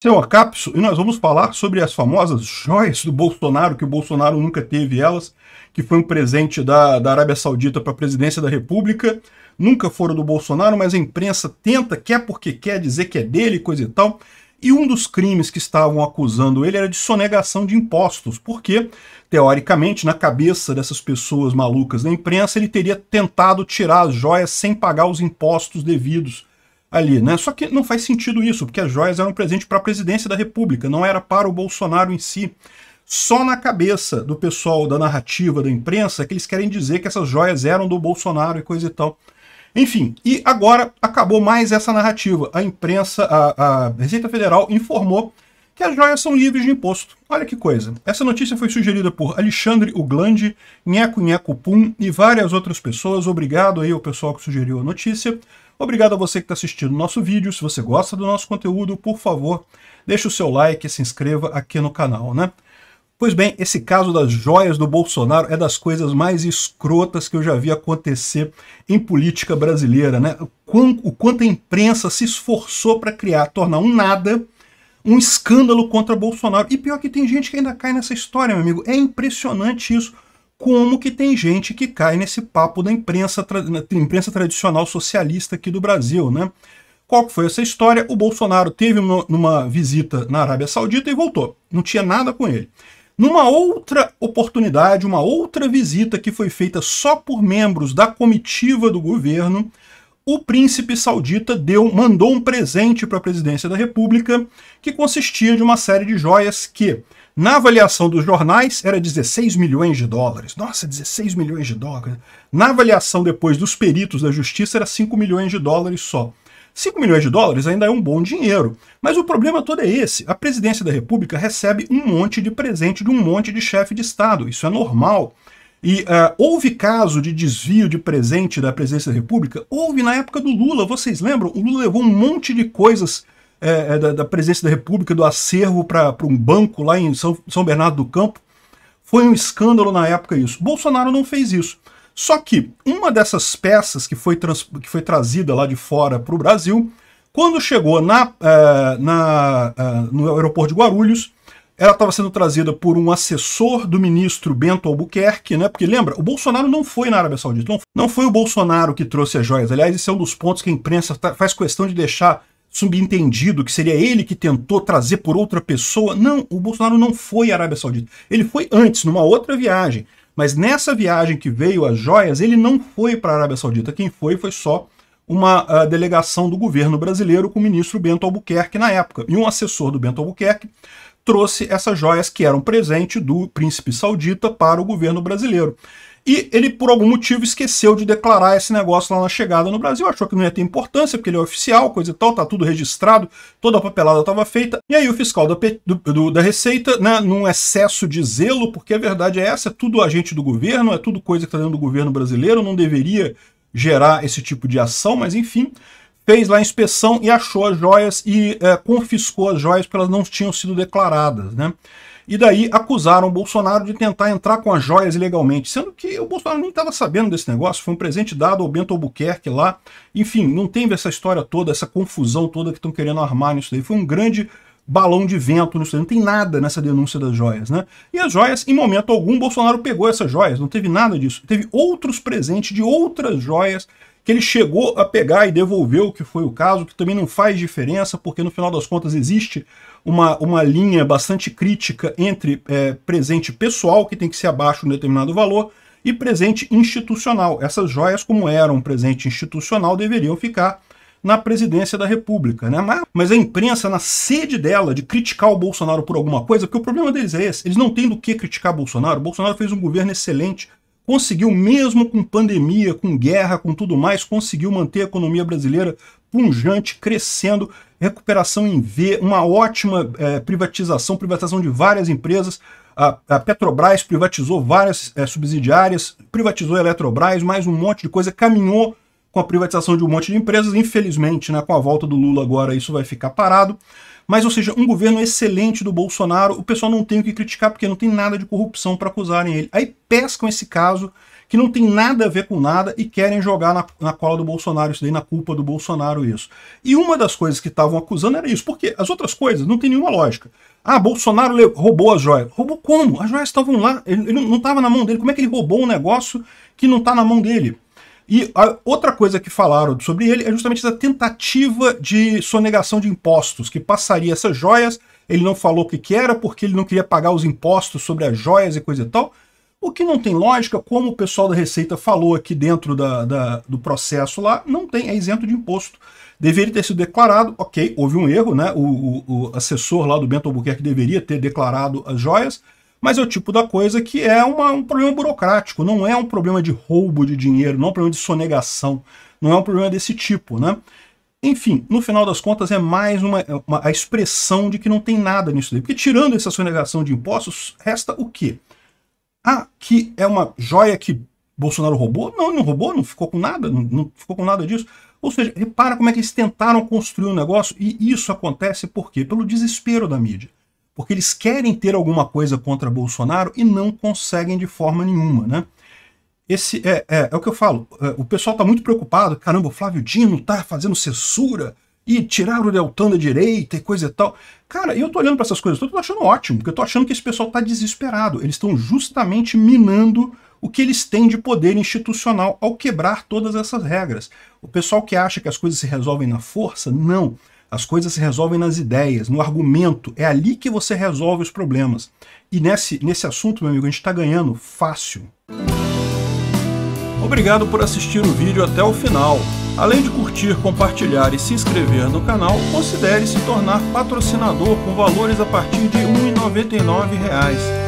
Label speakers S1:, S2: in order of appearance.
S1: seu acapso e nós vamos falar sobre as famosas joias do Bolsonaro, que o Bolsonaro nunca teve elas, que foi um presente da, da Arábia Saudita para a presidência da República. Nunca foram do Bolsonaro, mas a imprensa tenta, quer porque quer dizer que é dele, coisa e tal. E um dos crimes que estavam acusando ele era de sonegação de impostos, porque, teoricamente, na cabeça dessas pessoas malucas da imprensa, ele teria tentado tirar as joias sem pagar os impostos devidos ali, né? Só que não faz sentido isso, porque as joias eram um presente para a presidência da República, não era para o Bolsonaro em si. Só na cabeça do pessoal da narrativa da imprensa que eles querem dizer que essas joias eram do Bolsonaro e coisa e tal. Enfim, e agora acabou mais essa narrativa. A imprensa, a, a Receita Federal informou que as joias são livres de imposto. Olha que coisa. Essa notícia foi sugerida por Alexandre Uglandi, Nheco Nheco Pum e várias outras pessoas. Obrigado aí ao pessoal que sugeriu a notícia. Obrigado a você que está assistindo o nosso vídeo. Se você gosta do nosso conteúdo, por favor, deixe o seu like e se inscreva aqui no canal, né? Pois bem, esse caso das joias do Bolsonaro é das coisas mais escrotas que eu já vi acontecer em política brasileira, né? O quanto a imprensa se esforçou para criar, tornar um nada um escândalo contra Bolsonaro. E pior que tem gente que ainda cai nessa história, meu amigo. É impressionante isso. Como que tem gente que cai nesse papo da imprensa, tra imprensa tradicional socialista aqui do Brasil, né? Qual que foi essa história? O Bolsonaro teve uma, uma visita na Arábia Saudita e voltou. Não tinha nada com ele. Numa outra oportunidade, uma outra visita que foi feita só por membros da comitiva do governo, o príncipe saudita deu, mandou um presente para a presidência da República que consistia de uma série de joias que, na avaliação dos jornais, era 16 milhões de dólares. Nossa, 16 milhões de dólares. Na avaliação depois dos peritos da justiça, era 5 milhões de dólares só. 5 milhões de dólares ainda é um bom dinheiro, mas o problema todo é esse. A presidência da República recebe um monte de presente de um monte de chefe de Estado. Isso é normal. E uh, houve caso de desvio de presente da presidência da República? Houve na época do Lula, vocês lembram? O Lula levou um monte de coisas é, da, da presidência da República, do acervo para um banco lá em São, São Bernardo do Campo. Foi um escândalo na época isso. Bolsonaro não fez isso. Só que uma dessas peças que foi, trans, que foi trazida lá de fora para o Brasil, quando chegou na, uh, na uh, no aeroporto de Guarulhos, ela estava sendo trazida por um assessor do ministro Bento Albuquerque, né? Porque lembra, o Bolsonaro não foi na Arábia Saudita, não, foi o Bolsonaro que trouxe as joias. Aliás, esse é um dos pontos que a imprensa tá, faz questão de deixar subentendido, que seria ele que tentou trazer por outra pessoa. Não, o Bolsonaro não foi à Arábia Saudita. Ele foi antes, numa outra viagem. Mas nessa viagem que veio as joias, ele não foi para a Arábia Saudita. Quem foi foi só uma ah, delegação do governo brasileiro com o ministro Bento Albuquerque na época. E um assessor do Bento Albuquerque trouxe essas joias que eram presente do príncipe saudita para o governo brasileiro. E ele, por algum motivo, esqueceu de declarar esse negócio lá na chegada no Brasil. Achou que não ia ter importância, porque ele é oficial, coisa e tal, tá tudo registrado, toda a papelada estava feita. E aí o fiscal da, do, do, da Receita, né, num excesso de zelo, porque a verdade é essa, é tudo agente do governo, é tudo coisa que está dentro do governo brasileiro, não deveria gerar esse tipo de ação, mas enfim, fez lá a inspeção e achou as joias e é, confiscou as joias porque elas não tinham sido declaradas, né? E daí acusaram o Bolsonaro de tentar entrar com as joias ilegalmente, sendo que o Bolsonaro nem estava sabendo desse negócio, foi um presente dado ao Bento Albuquerque lá. Enfim, não tem essa história toda, essa confusão toda que estão querendo armar nisso daí. Foi um grande balão de vento nisso daí. Não tem nada nessa denúncia das joias, né? E as joias, em momento algum, Bolsonaro pegou essas joias, não teve nada disso. Teve outros presentes de outras joias que ele chegou a pegar e devolveu, que foi o caso, que também não faz diferença, porque no final das contas existe uma, uma linha bastante crítica entre é, presente pessoal, que tem que ser abaixo de um determinado valor, e presente institucional. Essas joias, como eram presente institucional, deveriam ficar na presidência da República. Né? Mas a imprensa, na sede dela de criticar o Bolsonaro por alguma coisa, porque o problema deles é esse, eles não têm do que criticar Bolsonaro. O Bolsonaro fez um governo excelente, conseguiu, mesmo com pandemia, com guerra, com tudo mais, conseguiu manter a economia brasileira punjante, crescendo, recuperação em V, uma ótima é, privatização, privatização de várias empresas. A, a Petrobras privatizou várias é, subsidiárias, privatizou a Eletrobras, mais um monte de coisa, caminhou com a privatização de um monte de empresas. Infelizmente, né, com a volta do Lula agora, isso vai ficar parado. Mas, ou seja, um governo excelente do Bolsonaro, o pessoal não tem o que criticar porque não tem nada de corrupção para acusarem ele. Aí pescam esse caso que não tem nada a ver com nada e querem jogar na, na cola do Bolsonaro isso daí, na culpa do Bolsonaro isso. E uma das coisas que estavam acusando era isso, porque as outras coisas não tem nenhuma lógica. Ah, Bolsonaro roubou as joias. Roubou como? As joias estavam lá, ele, ele não estava na mão dele. Como é que ele roubou um negócio que não está na mão dele? E outra coisa que falaram sobre ele é justamente essa tentativa de sonegação de impostos, que passaria essas joias, ele não falou o que, que era porque ele não queria pagar os impostos sobre as joias e coisa e tal, o que não tem lógica, como o pessoal da Receita falou aqui dentro da, da, do processo lá, não tem, é isento de imposto. Deveria ter sido declarado, ok, houve um erro, né? O, o, o assessor lá do Bento Albuquerque deveria ter declarado as joias, mas é o tipo da coisa que é uma, um problema burocrático, não é um problema de roubo de dinheiro, não é um problema de sonegação, não é um problema desse tipo, né? Enfim, no final das contas é mais uma, é uma a expressão de que não tem nada nisso daí, porque tirando essa sonegação de impostos, resta o quê? Ah, que é uma joia que Bolsonaro roubou? Não, não roubou, não ficou com nada, não, não ficou com nada disso. Ou seja, repara como é que eles tentaram construir o um negócio e isso acontece por quê? Pelo desespero da mídia porque eles querem ter alguma coisa contra Bolsonaro e não conseguem de forma nenhuma, né? Esse é, é, é o que eu falo. É, o pessoal está muito preocupado. Caramba, o Flávio Dino tá fazendo censura e tiraram o Deltan da direita e coisa e tal. Cara, eu tô olhando para essas coisas, eu tô achando ótimo, porque eu tô achando que esse pessoal tá desesperado. Eles estão justamente minando o que eles têm de poder institucional ao quebrar todas essas regras. O pessoal que acha que as coisas se resolvem na força, não. As coisas se resolvem nas ideias, no argumento. É ali que você resolve os problemas. E nesse, nesse assunto, meu amigo, a gente está ganhando fácil. Obrigado por assistir o vídeo até o final. Além de curtir, compartilhar e se inscrever no canal, considere se tornar patrocinador com valores a partir de R$ 1,99